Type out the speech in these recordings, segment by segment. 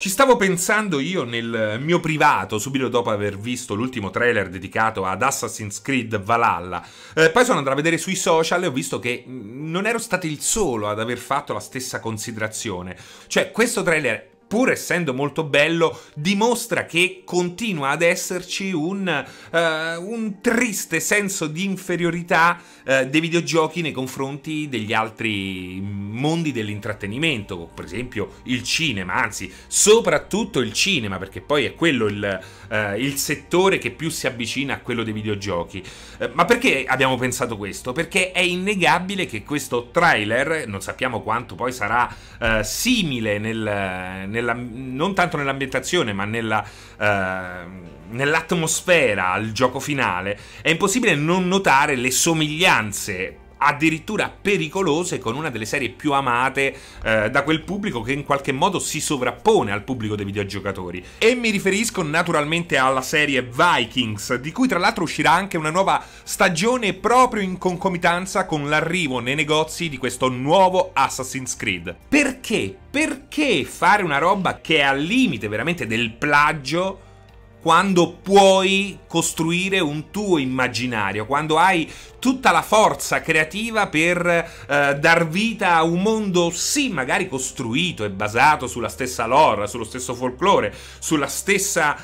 Ci stavo pensando io nel mio privato, subito dopo aver visto l'ultimo trailer dedicato ad Assassin's Creed Valhalla. Eh, poi sono andato a vedere sui social e ho visto che mm, non ero stato il solo ad aver fatto la stessa considerazione. Cioè, questo trailer pur essendo molto bello, dimostra che continua ad esserci un, uh, un triste senso di inferiorità uh, dei videogiochi nei confronti degli altri mondi dell'intrattenimento, per esempio il cinema, anzi soprattutto il cinema, perché poi è quello il, uh, il settore che più si avvicina a quello dei videogiochi. ma perché abbiamo pensato questo? Perché è innegabile che questo trailer, non sappiamo quanto poi sarà simile nel, nel nella, non tanto nell'ambientazione, ma nella, eh, nell'atmosfera al gioco finale, è impossibile non notare le somiglianze addirittura pericolose con una delle serie più amate eh, da quel pubblico che in qualche modo si sovrappone al pubblico dei videogiocatori. E mi riferisco naturalmente alla serie Vikings, di cui tra l'altro uscirà anche una nuova stagione proprio in concomitanza con l'arrivo nei negozi di questo nuovo Assassin's Creed. Perché? Perché fare una roba che è al limite veramente del plagio quando puoi costruire un tuo immaginario, quando hai tutta la forza creativa per eh, dar vita a un mondo, sì, magari costruito e basato sulla stessa lore, sullo stesso folklore, sulla stessa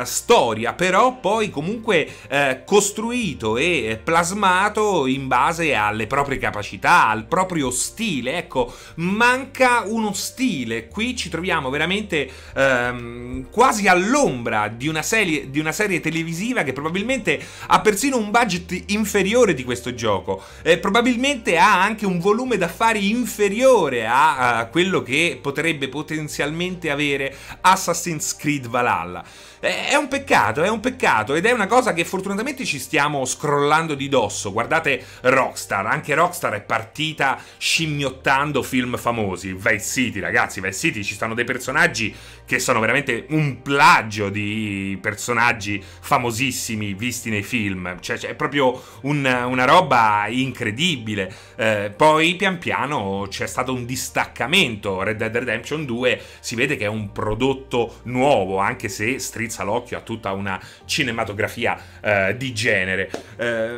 eh, storia, però poi comunque eh, costruito e plasmato in base alle proprie capacità, al proprio stile. Ecco, manca uno stile. Qui ci troviamo veramente ehm, quasi all'ombra di una, serie, di una serie televisiva che probabilmente ha persino un budget inferiore di questo gioco, eh, probabilmente ha anche un volume d'affari inferiore a, a quello che potrebbe potenzialmente avere Assassin's Creed Valhalla. Eh, è un peccato, è un peccato ed è una cosa che fortunatamente ci stiamo scrollando di dosso. Guardate Rockstar, anche Rockstar è partita scimmiottando film famosi. Vice City, ragazzi, Vice City ci stanno dei personaggi che sono veramente un plagio di personaggi famosissimi visti nei film, cioè, cioè è proprio un, una roba incredibile. Eh, poi pian piano c'è stato un distaccamento, Red Dead Redemption 2 si vede che è un prodotto nuovo, anche se strizza l'occhio a tutta una cinematografia eh, di genere. Eh,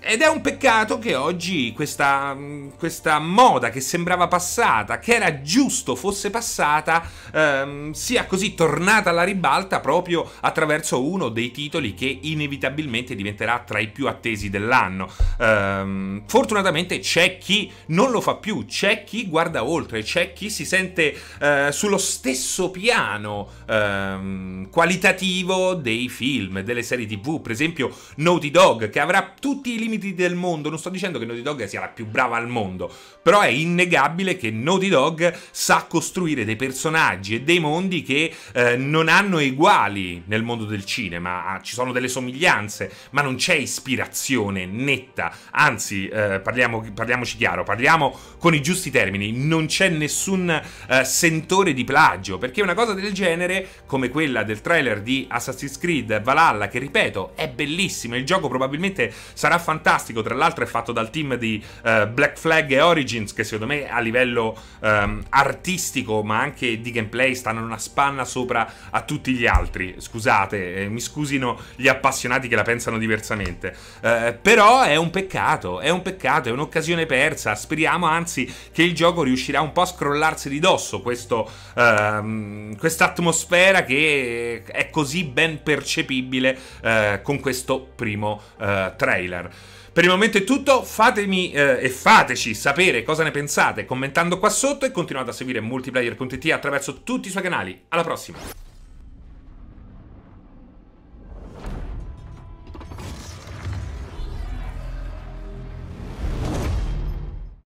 ed è un peccato che oggi questa, questa moda che sembrava passata, che era giusto fosse passata, ehm, sia così tornata alla ribalta proprio proprio attraverso uno dei titoli che inevitabilmente diventerà tra i più attesi dell'anno. Ehm, fortunatamente c'è chi non lo fa più, c'è chi guarda oltre, c'è chi si sente eh, sullo stesso piano ehm, qualitativo dei film, delle serie tv, per esempio Naughty Dog che avrà tutti i limiti del mondo, non sto dicendo che Naughty Dog sia la più brava al mondo, però è innegabile che Naughty Dog sa costruire dei personaggi e dei mondi che eh, non hanno eguali attuali nel mondo del cinema, ah, ci sono delle somiglianze, ma non c'è ispirazione netta, anzi eh, parliamo, parliamoci chiaro, parliamo con i giusti termini, non c'è nessun eh, sentore di plagio, perché una cosa del genere, come quella del trailer di Assassin's Creed Valhalla, che ripeto è bellissima, il gioco probabilmente sarà fantastico, tra l'altro è fatto dal team di eh, Black Flag e Origins, che secondo me a livello ehm, artistico ma anche di gameplay stanno una spanna sopra a tutti gli altri scusate, eh, mi scusino gli appassionati che la pensano diversamente, eh, però è un peccato, è un peccato, è un'occasione persa, speriamo anzi che il gioco riuscirà un po' a scrollarsi di dosso ehm, questa atmosfera che è così ben percepibile eh, con questo primo eh, trailer. Per il momento è tutto, fatemi eh, e fateci sapere cosa ne pensate commentando qua sotto e continuate a seguire multiplayer.it attraverso tutti i suoi canali. Alla prossima!